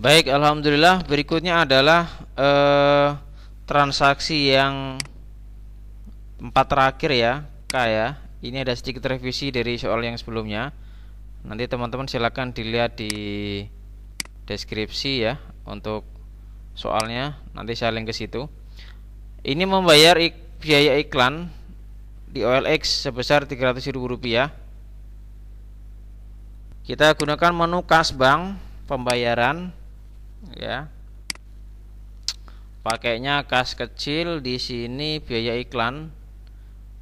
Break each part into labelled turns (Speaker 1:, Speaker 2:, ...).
Speaker 1: Baik, alhamdulillah. Berikutnya adalah eh, transaksi yang empat terakhir ya, K ya. Ini ada sedikit revisi dari soal yang sebelumnya. Nanti teman-teman silakan dilihat di deskripsi ya untuk soalnya. Nanti saya link ke situ. Ini membayar ik biaya iklan di OLX sebesar Rp300.000. Kita gunakan menu kas bank pembayaran ya pakainya kas kecil di sini biaya iklan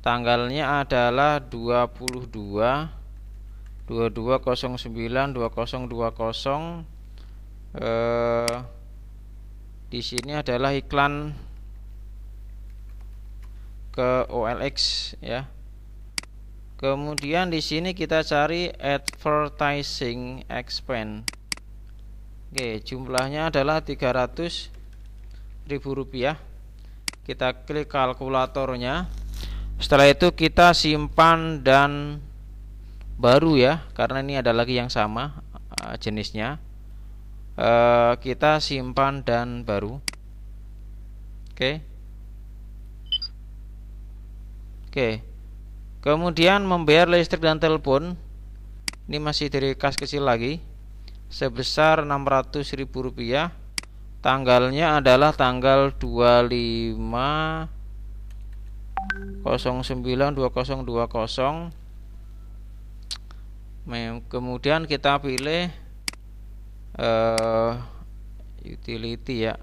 Speaker 1: tanggalnya adalah 22 2209 2020 eh di sini adalah iklan ke OLX ya. Kemudian di sini kita cari advertising expense. Oke, jumlahnya adalah 300 ribu rupiah Kita klik kalkulatornya Setelah itu kita simpan dan baru ya Karena ini ada lagi yang sama eh, jenisnya e, Kita simpan dan baru Oke Oke Kemudian membayar listrik dan telepon Ini masih dari kas kecil lagi sebesar Rp600.000 tanggalnya adalah tanggal 25 09 2020. kemudian kita pilih uh, utility ya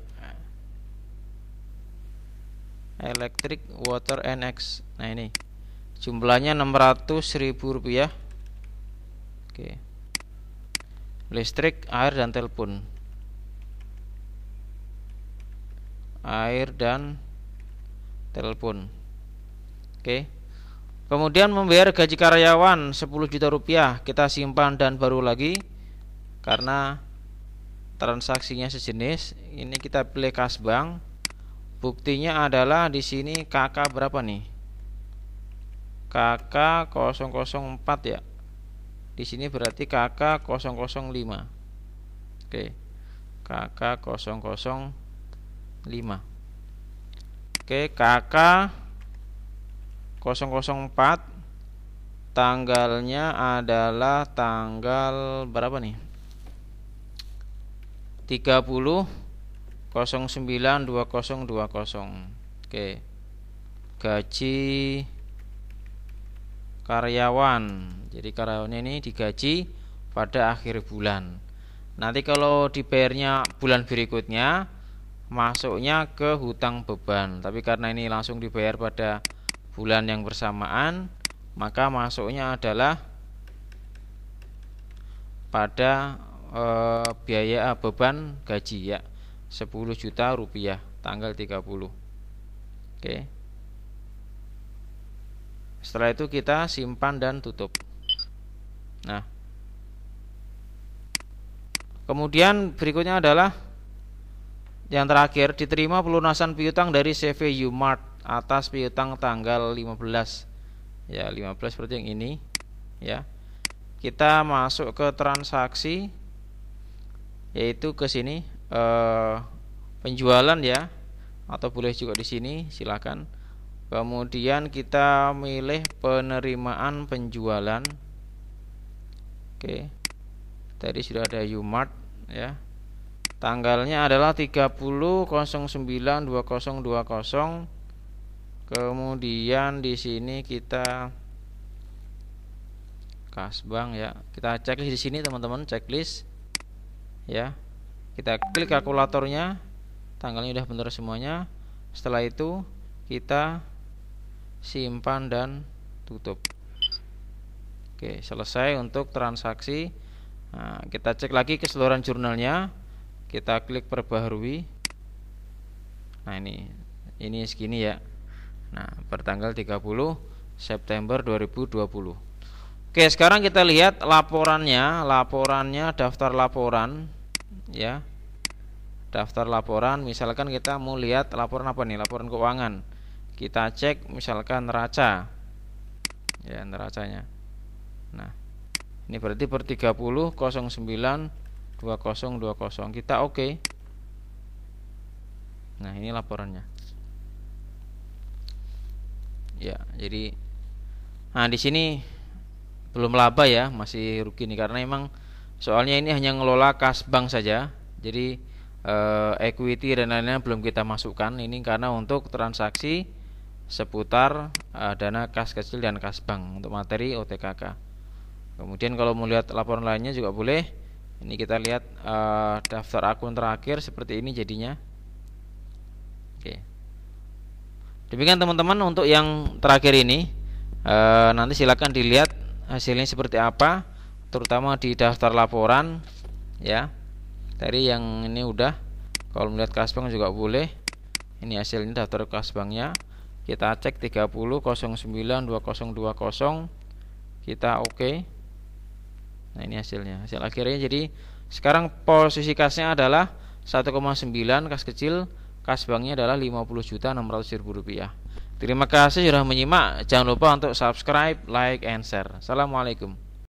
Speaker 1: electric water nx nah ini jumlahnya 600 ribu rupiah oke listrik, air dan telepon. Air dan telepon. Oke. Kemudian membayar gaji karyawan 10 juta rupiah kita simpan dan baru lagi karena transaksinya sejenis. Ini kita pilih kas bank. Buktinya adalah di sini KK berapa nih? KK 004 ya di sini berarti KK 005 oke KK 005 oke KK 004 tanggalnya adalah tanggal berapa nih 30 09 2020 oke gaji karyawan jadi karyawannya ini digaji pada akhir bulan. Nanti kalau dibayarnya bulan berikutnya masuknya ke hutang beban. Tapi karena ini langsung dibayar pada bulan yang bersamaan, maka masuknya adalah pada e, biaya beban gaji ya 10 juta rupiah tanggal 30 oke setelah itu kita simpan dan tutup Nah, kemudian berikutnya adalah yang terakhir diterima pelunasan piutang dari CV Umart atas piutang tanggal 15. Ya, 15 seperti yang ini, ya. Kita masuk ke transaksi yaitu ke sini eh, penjualan ya atau boleh juga di sini silakan. Kemudian kita milih penerimaan penjualan Oke. Tadi sudah ada Umart ya. Tanggalnya adalah 30.09.2020. Kemudian di sini kita Kasbang ya. Kita checklist di sini teman-teman, checklist ya. Kita klik kalkulatornya. Tanggalnya sudah benar semuanya. Setelah itu kita simpan dan tutup. Oke, selesai untuk transaksi. Nah, kita cek lagi keseluruhan jurnalnya. Kita klik perbaharui. Nah, ini ini segini ya. Nah, bertanggal 30 September 2020. Oke, sekarang kita lihat laporannya, laporannya daftar laporan ya. Daftar laporan, misalkan kita mau lihat laporan apa nih? Laporan keuangan. Kita cek misalkan neraca. Ya, neracanya. Nah, ini berarti per 30 09 20 20. kita oke. Okay. Nah, ini laporannya. Ya, jadi nah di sini belum laba ya, masih rugi nih karena emang soalnya ini hanya ngelola kas bank saja. Jadi eh, equity dan lain-lain belum kita masukkan ini karena untuk transaksi seputar eh, dana kas kecil dan kas bank untuk materi OTKK. Kemudian kalau melihat laporan lainnya juga boleh. Ini kita lihat uh, daftar akun terakhir seperti ini jadinya. Oke. Demikian teman-teman untuk yang terakhir ini. Uh, nanti silakan dilihat hasilnya seperti apa, terutama di daftar laporan ya. Dari yang ini udah kalau melihat kasbang juga boleh. Ini hasilnya daftar kasbangnya. Kita cek 30092020 Kita oke. Okay Nah ini hasilnya Hasil akhirnya jadi Sekarang posisi kasnya adalah 1,9 kas kecil Kas banknya adalah 50 juta 600 ribu rupiah Terima kasih sudah menyimak Jangan lupa untuk subscribe, like, and share Assalamualaikum